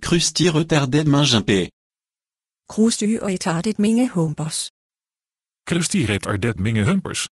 Krusty retarded mingehumpé. Krusty retarded mingehumpers. Krusty retarded humpers.